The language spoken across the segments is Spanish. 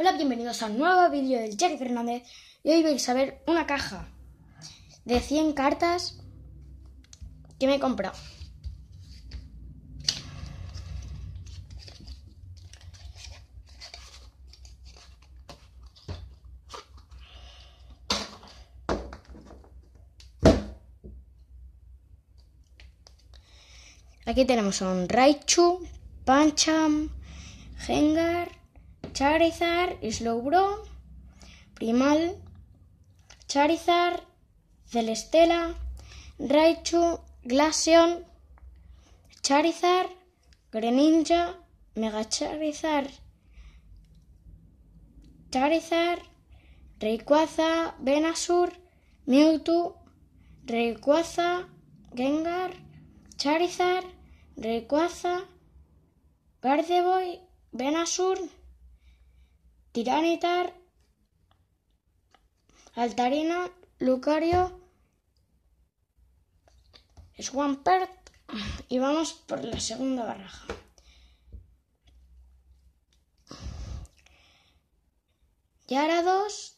Hola, bienvenidos a un nuevo vídeo del Jerry Fernández y hoy vais a ver una caja de 100 cartas que me he comprado. Aquí tenemos un Raichu, Pancham, Hengar, Charizard, Slowbro, Primal, Charizard, Celestela, Raichu, Glaceon, Charizard, Greninja, Mega Charizard, Charizard, Rayquaza, Venasur, Mewtwo, Rayquaza, Gengar, Charizard, Rayquaza, Gardevoir, Venasur, Tiranitar, Altarina, Lucario, Swampert y vamos por la segunda baraja. Yarados,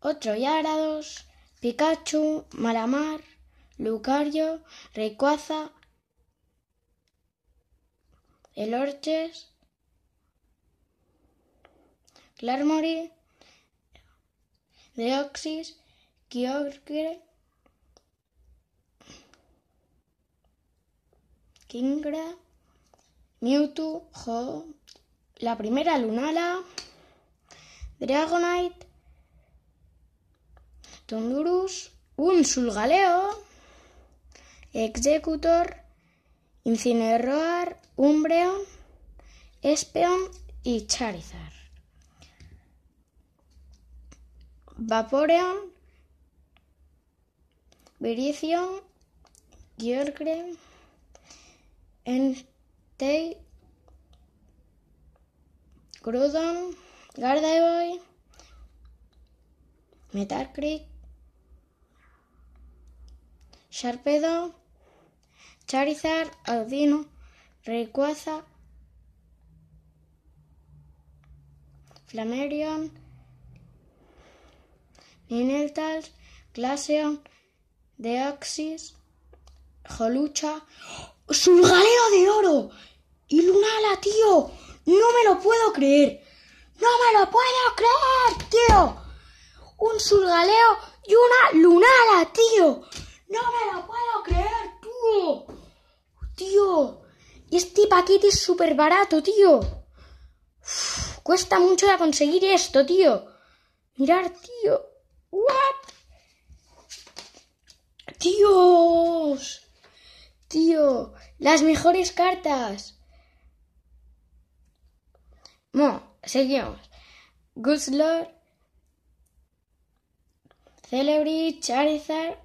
otro Yarados, Pikachu, Malamar, Lucario, Rayquaza, Orches. Clarmory, Deoxys, Kyogre, Kingra, Mewtwo, Ho, la primera Lunala, Dragonite, Tondurus, un Galeo, Executor, Incineroar, Umbreon, Espeon y Charizard. Vaporeon, Virizion, Georgren, Entei, Grudon, Gardevoir, Metacritic, Sharpedo, Charizard, Audino, Rayquaza, Flamerion, tal clase de Deoxys, Jolucha. surgaleo de oro! ¡Y Lunala, tío! ¡No me lo puedo creer! ¡No me lo puedo creer, tío! Un surgaleo y una lunala, tío. No me lo puedo creer, tío. Tío. Y este paquete es súper barato, tío. cuesta mucho de conseguir esto, tío. Mirar, tío. ¿What? ¡Dios! Tío, las mejores cartas. Bueno, seguimos. Good Lord, Celebrity, Charizard,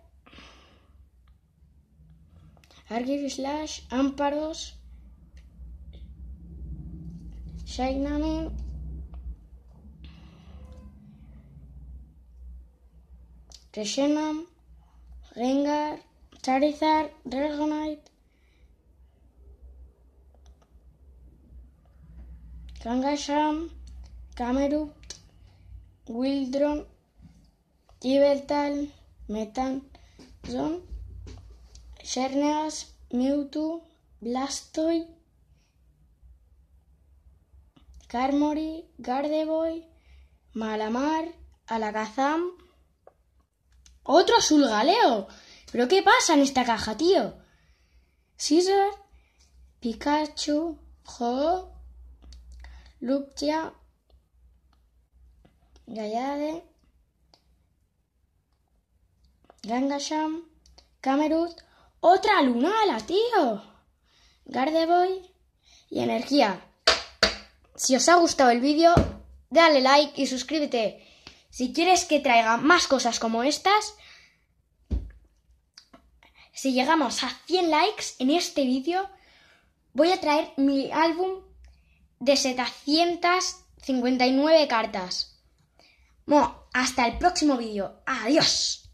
Argyr Slash, Amparos, Shagnamon, Reshenam, Gengar, Charizard, Dragonite, Kangasham, Kameru, Wildron, Tibeltal, Metan, Zon, Xerneaz, Mewtwo, Blastoi, Karmori, Gardeboi, Malamar, alagazam. ¡Otro azul galeo! ¿Pero qué pasa en esta caja, tío? Caesar, Pikachu, Jo, Luptia. Gallade, Gangasham, Camerut, otra lunala, tío. Gardevoir. y energía. Si os ha gustado el vídeo, dale like y suscríbete. Si quieres que traiga más cosas como estas, si llegamos a 100 likes en este vídeo, voy a traer mi álbum de 759 cartas. Bueno, hasta el próximo vídeo. Adiós.